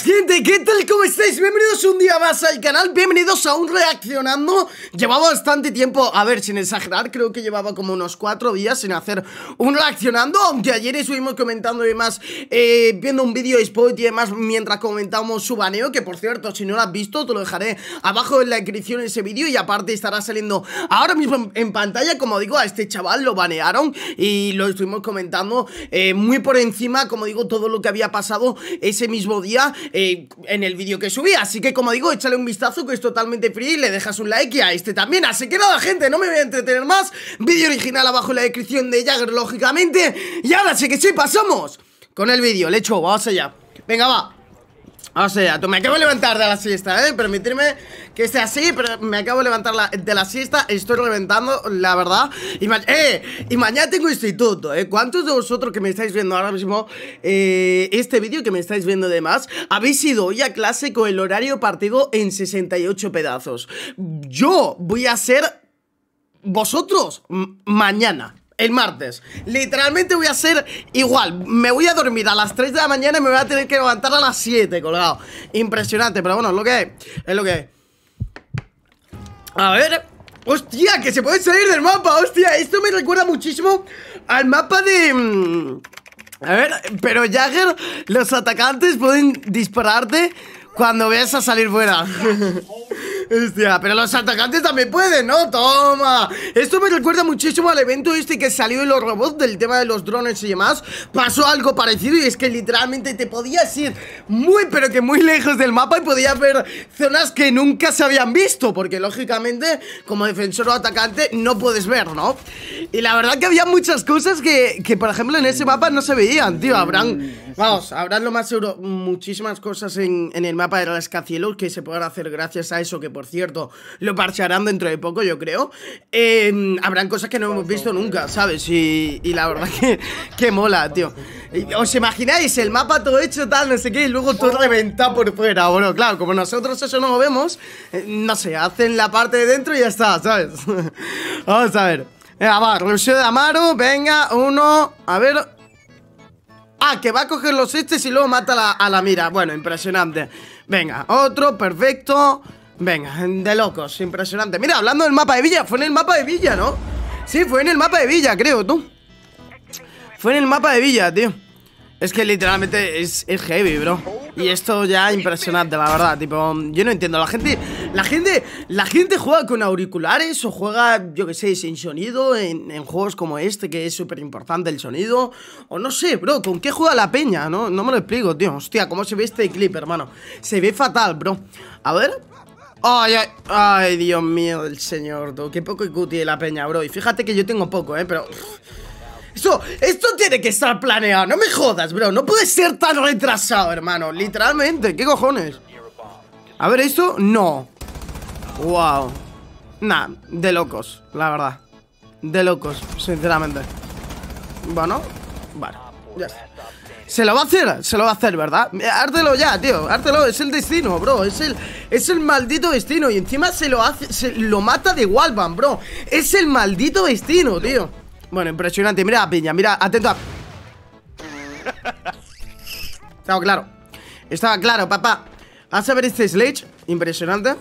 gente, ¿qué tal? ¿Cómo estáis? Bienvenidos un día más al canal, bienvenidos a un reaccionando Llevaba bastante tiempo, a ver, sin exagerar, creo que llevaba como unos cuatro días sin hacer un reaccionando Aunque ayer estuvimos comentando y demás, eh, viendo un vídeo de Spot y demás mientras comentábamos su baneo Que por cierto, si no lo has visto, te lo dejaré abajo en la descripción de ese vídeo Y aparte estará saliendo ahora mismo en pantalla, como digo, a este chaval lo banearon Y lo estuvimos comentando eh, muy por encima, como digo, todo lo que había pasado ese mismo día eh, en el vídeo que subí. Así que, como digo, échale un vistazo que es totalmente free y le dejas un like y a este también. Así que nada, gente, no me voy a entretener más. Vídeo original abajo en la descripción de Jagger, lógicamente. Y ahora sí que sí, pasamos con el vídeo. Le echo, vamos allá. Venga, va. O sea, me acabo de levantar de la siesta, ¿eh? Permitirme que sea así, pero me acabo de levantar de la siesta Estoy reventando, la verdad y, eh, y mañana tengo instituto, ¿eh? ¿Cuántos de vosotros que me estáis viendo ahora mismo eh, este vídeo, que me estáis viendo además Habéis ido hoy a clase con el horario partido en 68 pedazos Yo voy a ser vosotros mañana el martes. Literalmente voy a ser igual. Me voy a dormir a las 3 de la mañana y me voy a tener que levantar a las 7, colgado. Impresionante, pero bueno, es lo que es. Es lo que es. A ver. ¡Hostia! ¡Que se puede salir del mapa! ¡Hostia! Esto me recuerda muchísimo al mapa de. Mm, a ver, pero Jagger, los atacantes pueden dispararte cuando vayas a salir fuera. Hostia, pero los atacantes también pueden, ¿no? ¡Toma! Esto me recuerda muchísimo al evento este que salió en los robots del tema de los drones y demás. Pasó algo parecido y es que literalmente te podías ir muy, pero que muy lejos del mapa y podías ver zonas que nunca se habían visto. Porque lógicamente, como defensor o atacante, no puedes ver, ¿no? Y la verdad que había muchas cosas que, por ejemplo, en ese mapa no se veían, tío. Habrán, vamos, habrán lo más seguro muchísimas cosas en, el mapa de rascacielos que se puedan hacer gracias a eso que por cierto lo parcharán dentro de poco, yo creo, em, habrán cosas que no hemos visto nunca, ¿sabes? Y, la verdad que, mola, tío. ¿Os imagináis el mapa todo hecho, tal, no sé qué, y luego todo reventado por fuera? Bueno, claro, como nosotros eso no lo vemos, eh, no sé, hacen la parte de dentro y ya está, ¿sabes? Vamos a ver. Venga, de Amaro, venga, uno, a ver... Ah, que va a coger los estes y luego mata a la mira. Bueno, impresionante. Venga, otro, perfecto. Venga, de locos, impresionante. Mira, hablando del mapa de Villa, fue en el mapa de Villa, ¿no? Sí, fue en el mapa de Villa, creo, tú. Fue en el mapa de Villa, tío. Es que literalmente es, es heavy, bro. Y esto ya impresionante, la verdad. Tipo, yo no entiendo. La gente, la gente, juega con auriculares o juega, yo qué sé, sin sonido en, en juegos como este, que es súper importante el sonido. O no sé, bro, ¿con qué juega la peña? No, no me lo explico, tío. Hostia, ¿cómo se ve este clip, hermano? Se ve fatal, bro. A ver. Ay, ay, ay, Dios mío del señor, Qué poco cutie de la peña, bro. Y fíjate que yo tengo poco, eh, pero... Esto, esto tiene que estar planeado, no me jodas, bro. No puede ser tan retrasado, hermano. Literalmente, ¿qué cojones? A ver, esto, no. Wow. Nah, de locos, la verdad. De locos, sinceramente. Bueno, vale, ya se lo va a hacer, se lo va a hacer, ¿verdad? Hártelo ya, tío, hártelo, es el destino, bro Es el, es el maldito destino Y encima se lo hace, se lo mata de Walban, bro Es el maldito destino, tío Bueno, impresionante, mira piña, mira, atento a... Estaba claro Estaba claro, papá Vas a ver este Sledge, impresionante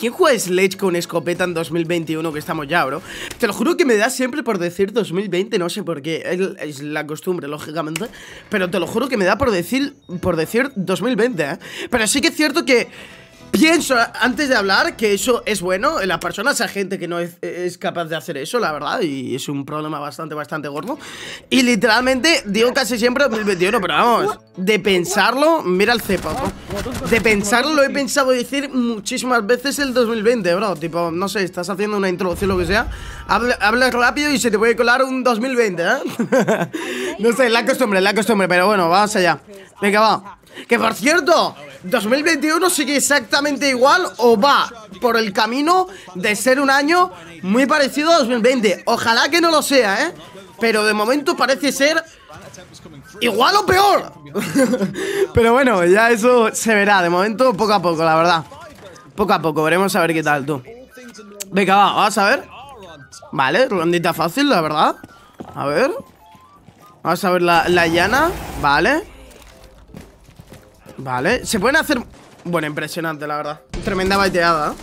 ¿Quién juega Sledge con escopeta en 2021 que estamos ya, bro? Te lo juro que me da siempre por decir 2020, no sé por qué, es, la costumbre, lógicamente, pero te lo juro que me da por decir, por decir 2020, ¿eh? Pero sí que es cierto que... Pienso antes de hablar que eso es bueno. en las personas, hay gente que no es, capaz de hacer eso, la verdad, y es un problema bastante, bastante gordo. Y literalmente, digo casi siempre 2021, pero vamos, de pensarlo, mira el cepo, De pensarlo, lo he pensado decir muchísimas veces el 2020, bro. Tipo, no sé, estás haciendo una introducción, lo que sea. Habla, hablas rápido y se te puede colar un 2020, ¿eh? no sé, la costumbre, la costumbre, pero bueno, vamos allá. Venga, va. Que por cierto, 2021 sigue exactamente igual o va por el camino de ser un año muy parecido a 2020. Ojalá que no lo sea, ¿eh? Pero de momento parece ser igual o peor. Pero bueno, ya eso se verá. De momento, poco a poco, la verdad. Poco a poco, veremos a ver qué tal tú. Venga, va, vamos a ver. Vale, rondita fácil, la verdad. A ver. Vamos a ver la, la llana. Vale. Vale, se pueden hacer... Bueno, impresionante, la verdad Tremenda baiteada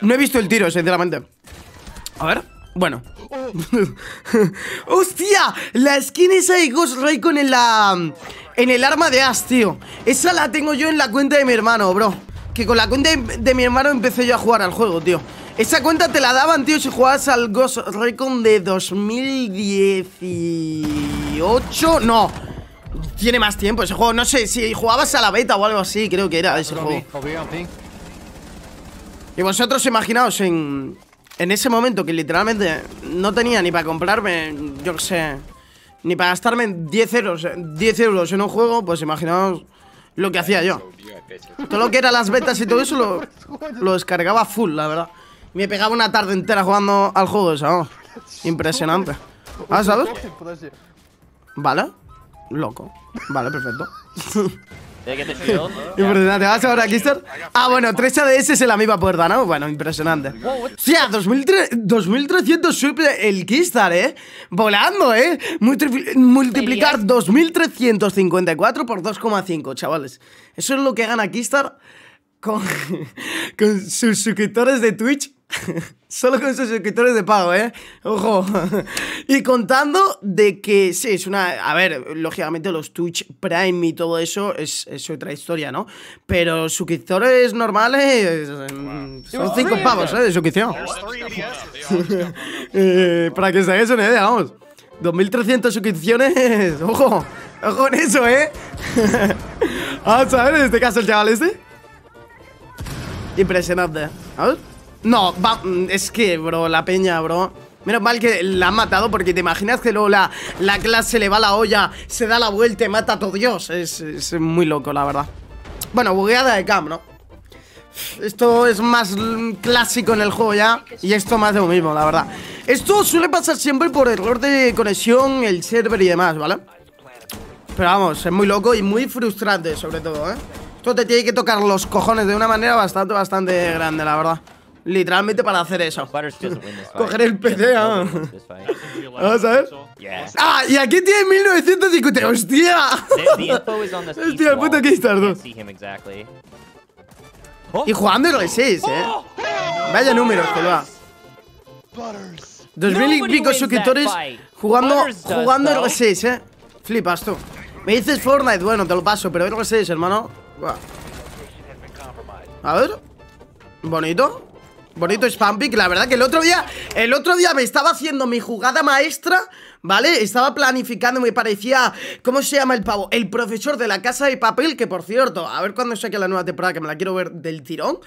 No he visto el tiro, sinceramente A ver, bueno ¡Hostia! La skin esa de Ghost Raycon en la... En el arma de As, tío Esa la tengo yo en la cuenta de mi hermano, bro Que con la cuenta de, mi hermano empecé yo a jugar al juego, tío Esa cuenta te la daban, tío, si jugabas al Ghost Recon de 2018 No, tiene más tiempo ese juego. No sé, si jugabas a la beta o algo así, creo que era ese juego. Y vosotros imaginaos en, ese momento que literalmente no tenía ni para comprarme, yo qué sé, ni para gastarme 10 euros, 10 euros en un juego, pues imaginaos lo que hacía yo. Todo lo que eran las betas y todo eso lo, lo descargaba full, la verdad. Me pegaba una tarde entera jugando al juego, eso, Impresionante. Ah, ¿sabes? Vale. Loco. Vale, perfecto. Eh, impresionante. ¿Vas ahora a Kistar? Ah, bueno, 3 ADS en la misma puerta, ¿no? Bueno, impresionante. mil 2300 super el Kistar, ¿eh? Volando, ¿eh? multiplicar 2354 por 2,5, chavales. Eso es lo que gana Kistar con, con sus suscriptores de Twitch Solo con sus suscriptores de pago, ¿eh? Ojo. y contando de que, sí, es una... A ver, lógicamente los Twitch Prime y todo eso es, otra historia, ¿no? Pero suscriptores normales mm, son cinco pavos, ¿eh? De suscripción. Eh, para que se hagáis una idea, vamos. 2.300 suscripciones. Ojo. Ojo con eso, ¿eh? vamos a ver en este caso el chaval este. Impresionante. A no, mm, es que, bro, la peña, bro Menos mal que la han matado porque te imaginas que luego la, clase le va a la olla Se da la vuelta y mata a todo Dios es, es muy loco, la verdad Bueno, bugueada de cam, ¿no? Esto es más clásico en el juego ya Y esto más de lo mismo, la verdad Esto suele pasar siempre por error de conexión, el server y demás, ¿vale? Pero vamos, es muy loco y muy frustrante sobre todo, ¿eh? Esto te tiene que tocar los cojones de una manera bastante, bastante grande, la verdad literalmente para hacer eso. Coger el PC, ah. A VER ¡Ah! Y aquí tiene 1950. ¡Hostia! Hostia, el puto Keystar 2. Y jugando el 6, eh. Oh, Vaya números que va. 2000 y pico suscriptores jugando, jugando el 6, eh. Flipas tú. Me dices Fortnite, bueno, te lo paso, pero el 6, hermano. A ver. Bonito. Bonito spam pick, la verdad que el otro día El otro día me estaba haciendo mi jugada maestra ¿Vale? Estaba planificando Me parecía, ¿cómo se llama el pavo? El profesor de la casa de papel Que por cierto, a ver cuando saque la nueva temporada Que me la quiero ver del tirón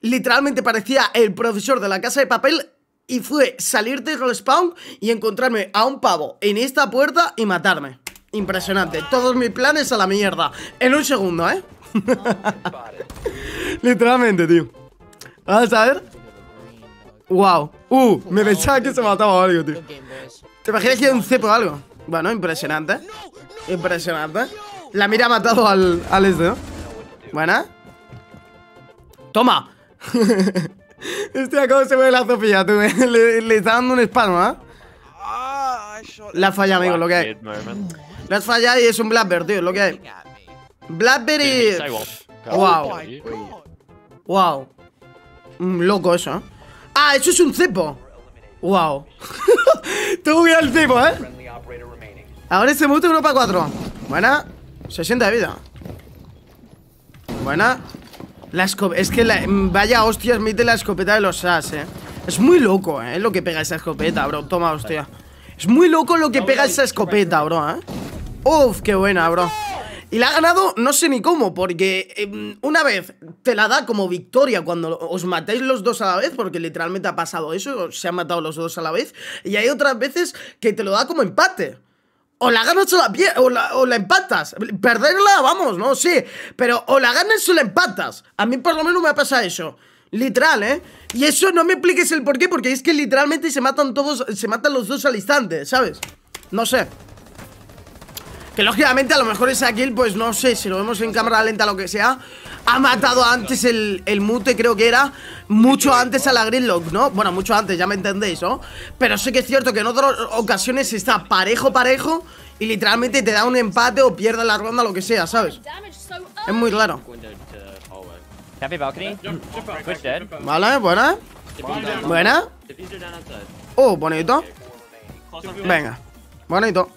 Literalmente parecía el profesor de la casa de papel Y fue salir del spawn Y encontrarme a un pavo En esta puerta y matarme Impresionante, todos mis planes a la mierda En un segundo, ¿eh? Literalmente, tío Vamos a ver Wow. Uh, me pensaba que se mataba algo, tío. ¿Te imaginas que hay un cepo o algo? Bueno, impresionante. Impresionante. La mira ha matado al, al este, ¿no? Buena. ¡Toma! Hostia, cómo se mueve la Sofía, tú. Le, le está dando un spam, ¿eh? Ah, la has fallado, amigo, lo que hay. La has fallado y es un Blackbird, tío, lo que hay. Blackberry. Wow. Oh wow. Mm, loco eso, ¿eh? Ah, eso es un cepo. Wow. Tengo que ir al cepo, ¿eh? Ahora este es uno para 4. Buena. 60 de vida. Buena. La escopeta... es que la mm, vaya hostias mete la escopeta de los SAS, eh. Es muy loco, eh, lo que pega esa escopeta, bro. Toma, hostia. Es muy loco lo que pega esa escopeta, bro, eh. Uf, qué buena, bro. Y la ha ganado no sé ni cómo, porque em, una vez te la da como victoria cuando os matáis los dos a la vez, porque literalmente ha pasado eso, se han matado los dos a la vez, y hay otras veces que te lo da como empate. O la ganas o la, o empatas. Perderla, vamos, no Sí, pero o la ganas o la empatas. A mí por lo menos me ha pasado eso. Literal, ¿eh? Y eso no me expliques el por qué, porque es que literalmente se matan todos, se matan los dos al instante, ¿sabes? No sé. Que lógicamente a lo mejor esa kill, pues no sé, si lo vemos en cámara lenta o lo que sea Ha matado antes el, el mute, creo que era Mucho antes a la Greenlock, ¿no? Bueno, mucho antes, ya me entendéis, ¿no? Pero sí que es cierto que en otras ocasiones está parejo, parejo Y literalmente te da un empate o pierde la ronda, lo que sea, ¿sabes? Es muy claro Vale, buena Buena Oh, bonito Venga, bonito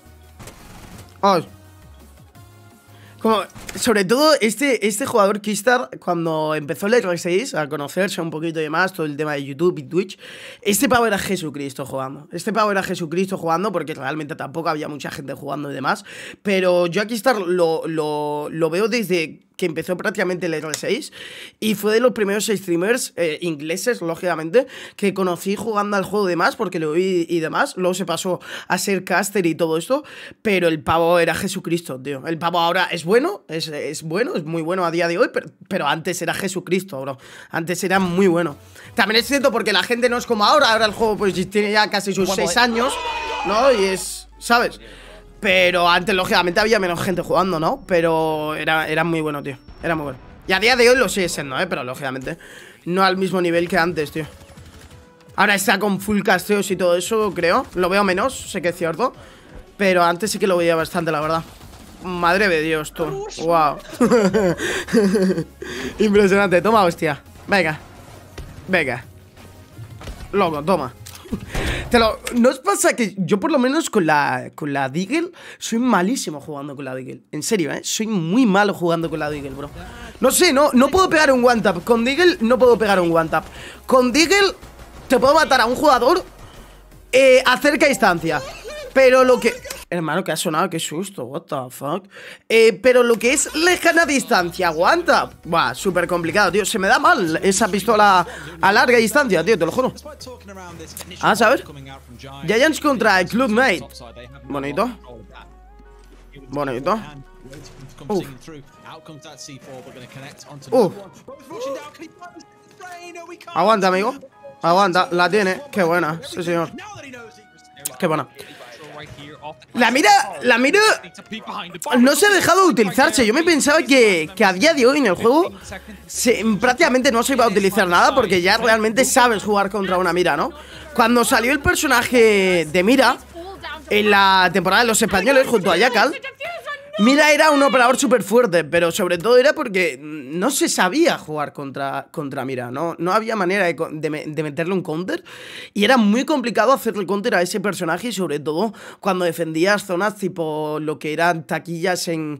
como, sobre todo, este, este jugador Kistar cuando empezó el R6 a conocerse un poquito y demás, todo el tema de YouTube y Twitch, este pavo era Jesucristo jugando. Este pavo era Jesucristo jugando porque realmente tampoco había mucha gente jugando y demás. Pero yo a Kistar lo, lo veo desde que empezó prácticamente el año 6 y fue de los primeros streamers eh, ingleses, lógicamente, que conocí jugando al juego de más porque lo vi y demás. Luego se pasó a ser caster y todo esto, pero el pavo era Jesucristo, tío. El pavo ahora es bueno, es, bueno, es muy bueno a día de hoy, pero, pero, antes era Jesucristo, bro. Antes era muy bueno. También es cierto porque la gente no es como ahora, ahora el juego pues tiene ya casi sus 6 eh. años, ¿no? Y es, ¿sabes? Pero antes, lógicamente, había menos gente jugando, ¿no? Pero era, era muy bueno, tío. Era muy bueno. Y a día de hoy lo sigue siendo, ¿eh? Pero lógicamente no al mismo nivel que antes, tío. Ahora está con full casteos y todo eso, creo. Lo veo menos, sé que es cierto. Pero antes sí que lo veía bastante, la verdad. Madre de Dios, tú. Wow. Impresionante. Toma, hostia. Venga. Venga. Loco, toma. ¿No os pasa que yo por lo menos con la, con la Deagle soy malísimo jugando con la Deagle? En serio, ¿eh? Soy muy malo jugando con la Deagle, bro. No sé, no, no puedo pegar un one tap. Con Deagle no puedo pegar un one tap. Con Deagle te puedo matar a un jugador eh, a cerca distancia. Pero lo que... Hermano, que ha sonado, qué susto, what the fuck. Eh, pero lo que es lejana distancia, aguanta. Buah, súper complicado, tío. Se me da mal esa pistola a larga distancia, tío, te lo juro. Ah, ¿sabes? Giants contra el Club Mate. Bonito. Bonito. Aguanta, amigo. Aguanta, la tiene. Qué buena, sí, señor. Qué buena. La mira, la mira no se ha dejado de utilizarse. Yo me pensaba que, a día de hoy en el juego prácticamente no se iba a utilizar nada porque ya realmente sabes jugar contra una mira, ¿no? Cuando salió el personaje de mira en la temporada de los españoles junto a Yakal, Mira era un operador súper fuerte, pero sobre todo era porque no se sabía jugar contra, contra Mira, ¿no? No había manera de, de, meterle un counter y era muy complicado hacerle counter a ese personaje, sobre todo cuando defendías zonas tipo lo que eran taquillas en,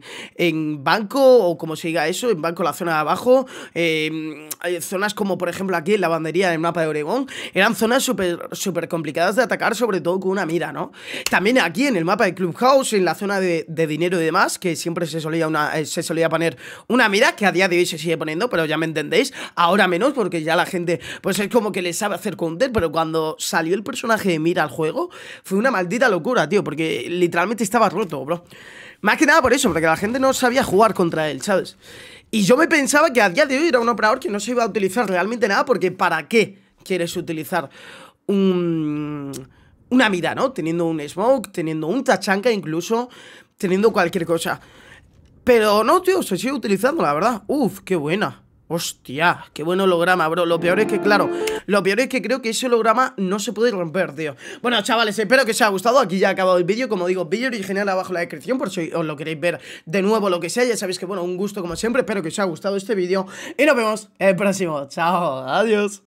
banco o como se diga eso, en banco la zona de abajo, em, eh, zonas como por ejemplo aquí en la bandería del mapa de Oregón, eran zonas súper super complicadas de atacar, sobre todo con una Mira, ¿no? También aquí en el mapa de Clubhouse, en la zona de, de dinero y demás, que siempre se solía, eh, se solía poner una mira, que a día de hoy se sigue poniendo, pero ya me entendéis, ahora menos, porque ya la gente, pues es como que le sabe hacer content, pero cuando salió el personaje de mira al juego, fue una maldita locura, tío, porque literalmente estaba roto, bro. Más que nada por eso, porque la gente no sabía jugar contra él, ¿sabes? Y yo me pensaba que a día de hoy era un operador que no se iba a utilizar realmente nada, porque ¿para qué quieres utilizar un una mira, ¿no? Teniendo un smoke, teniendo un tachanka incluso teniendo cualquier cosa. Pero no, tío, se sigue utilizando, la verdad. Uf, qué buena. Hostia, qué buen holograma, bro Lo peor es que, claro, lo peor es que creo que ese holograma no se puede romper, tío Bueno, chavales, espero que os haya gustado Aquí ya ha acabado el vídeo, como digo, vídeo original abajo en la descripción Por si os lo queréis ver de nuevo, lo que sea Ya sabéis que, bueno, un gusto como siempre Espero que os haya gustado este vídeo Y nos vemos el próximo, chao, adiós